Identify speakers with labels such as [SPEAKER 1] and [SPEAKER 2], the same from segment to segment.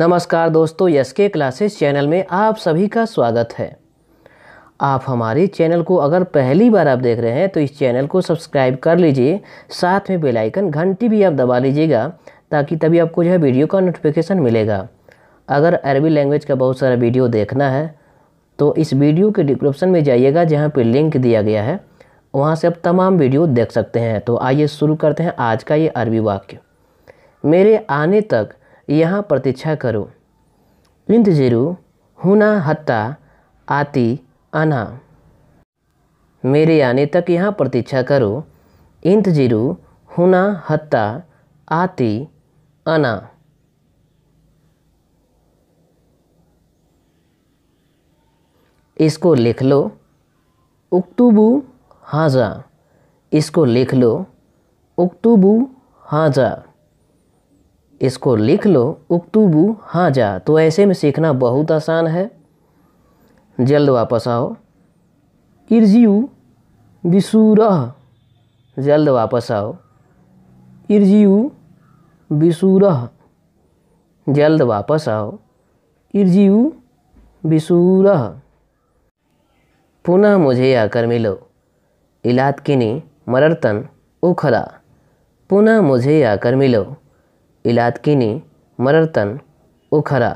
[SPEAKER 1] नमस्कार दोस्तों यस के क्लासेस चैनल में आप सभी का स्वागत है आप हमारे चैनल को अगर पहली बार आप देख रहे हैं तो इस चैनल को सब्सक्राइब कर लीजिए साथ में बेल आइकन घंटी भी आप दबा लीजिएगा ताकि तभी आपको जो है वीडियो का नोटिफिकेशन मिलेगा अगर अरबी लैंग्वेज का बहुत सारा वीडियो देखना है तो इस वीडियो के डिस्क्रिप्शन में जाइएगा जहाँ पर लिंक दिया गया है वहाँ से आप तमाम वीडियो देख सकते हैं तो आइए शुरू करते हैं आज का ये अरबी वाक्य मेरे आने तक यहाँ प्रतीक्षा करो इंतजरू हुना हत्ता आती आना मेरे आने तक यहाँ प्रतीक्षा करो इंतजरू हुना हत्ता आती आना इसको लिख लो उक्तुबू हाजा इसको लिख लो उक्तुबू हाजा इसको लिख लो उक्तुबू हाँ जा तो ऐसे में सीखना बहुत आसान है जल्द वापस आओ इर्जियू बिसूरह जल्द वापस आओ इर्जियू बिसूरह जल्द वापस आओ इर्जियू बिसूरह पुनः मुझे आकर मिलो इलाद किनी मरर्तन उखरा पुनः मुझे आकर मिलो इलादकी नी मररतन उखरा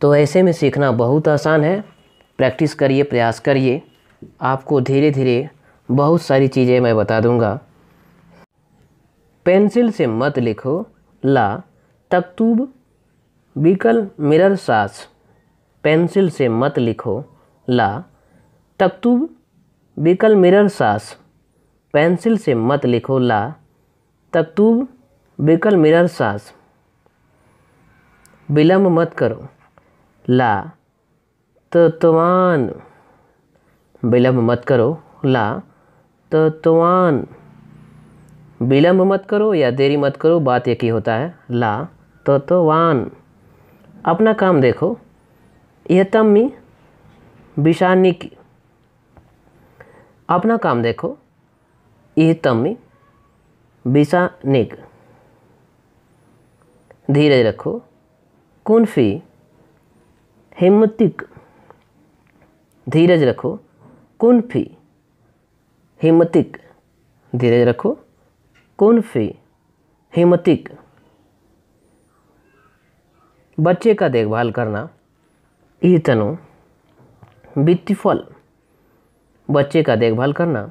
[SPEAKER 1] तो ऐसे में सीखना बहुत आसान है प्रैक्टिस करिए प्रयास करिए आपको धीरे धीरे बहुत सारी चीज़ें मैं बता दूंगा पेंसिल से मत लिखो ला तकतूब बिकल मिरर सास पेंसिल से मत लिखो ला तकतूब बिकल मिरर सास पेंसिल से मत लिखो ला तकतूब बिकल मिरर सास विलम्ब मत करो ला तो तुवान विलम्ब मत करो ला तो तुवान विलम्ब मत करो या देरी मत करो बात एक ही होता है ला तो तत्वान अपना काम देखो यह तमी विषानी की अपना काम देखो यह तमी विषानिक धीरज रखो कुनफी हिम्मतिक धीरज रखो कुनफी हिम्मतिक धीरज रखो कुनफी हिम्मतिक बच्चे का देखभाल करना ई तनु वित्तीफल बच्चे का देखभाल करना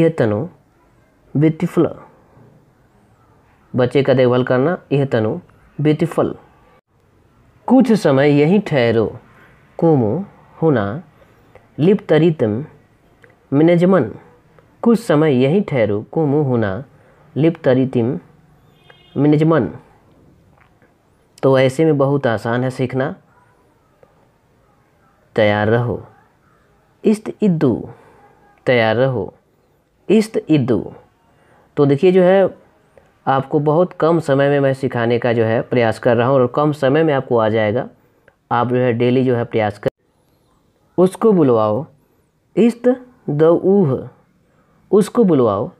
[SPEAKER 1] यह तनु वित्तीफल बच्चे का देखभाल करना यह तनु ब्यूटिफुल कुछ समय यहीं ठहरो कोमो होना लिप्तरितम मैनेजमन कुछ समय यहीं ठहरो कोमो होना लिप्तरितम मैनेजमन तो ऐसे में बहुत आसान है सीखना तैयार रहो इस्त इद्दू तैयार रहो इस्त इद्दू तो देखिए जो है आपको बहुत कम समय में मैं सिखाने का जो है प्रयास कर रहा हूँ और कम समय में आपको आ जाएगा आप जो है डेली जो है प्रयास कर उसको बुलवाओ इस्त दऊह उसको बुलवाओ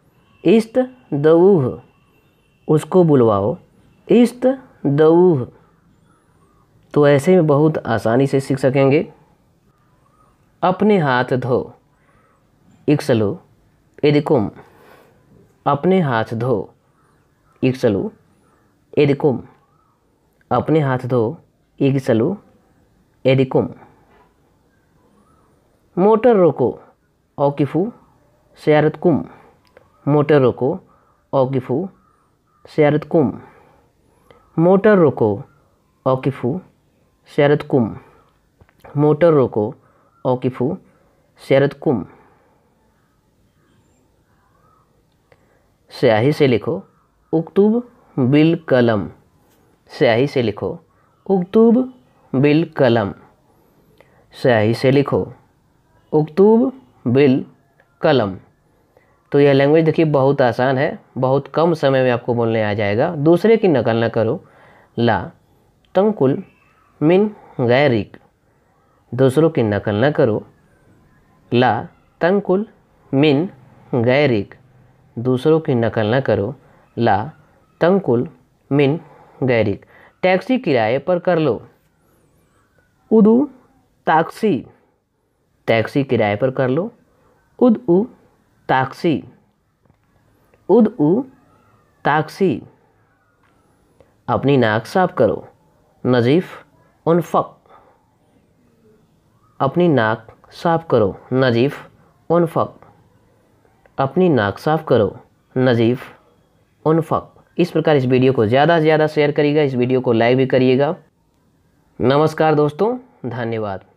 [SPEAKER 1] इस्त दऊह उसको बुलवाओ इस्त दऊह तो ऐसे में बहुत आसानी से सीख सकेंगे अपने हाथ धो इक्सलो एदिकुम अपने हाथ धो ఈగసలు एदिकुम अपने हाथ धो ईगसलु एदिकुम मोटर रोको औकिफू कुम मोटर रोको औकिफू कुम मोटर रोको औकिफू कुम मोटर रोको औकिफू कुम स्याही से लिखो उक्तुब बिल कलम स्याही से लिखो उक्तुब बिल कलम स्याही से लिखो उक्तुब बिल कलम तो यह लैंग्वेज देखिए बहुत आसान है बहुत कम समय में आपको बोलने आ जाएगा दूसरे की नकल ना करो ला तंकुल मिन गैरिक दूसरों की नकल ना करो ला तंकुल मिन गैरिक दूसरों की नकल ना करो ला तंकुल मिन गैरिक टैक्सी किराए पर कर लो उदू ताक्सी टैक्सी किराए पर कर लो उद उ ताक्सी उद उ ताक्सी अपनी नाक साफ करो नजीफ उनफक अपनी नाक साफ करो नजीफ उनफक अपनी नाक साफ करो नजीफ उनफक इस प्रकार इस वीडियो को ज़्यादा से ज़्यादा शेयर करिएगा इस वीडियो को लाइक भी करिएगा नमस्कार दोस्तों धन्यवाद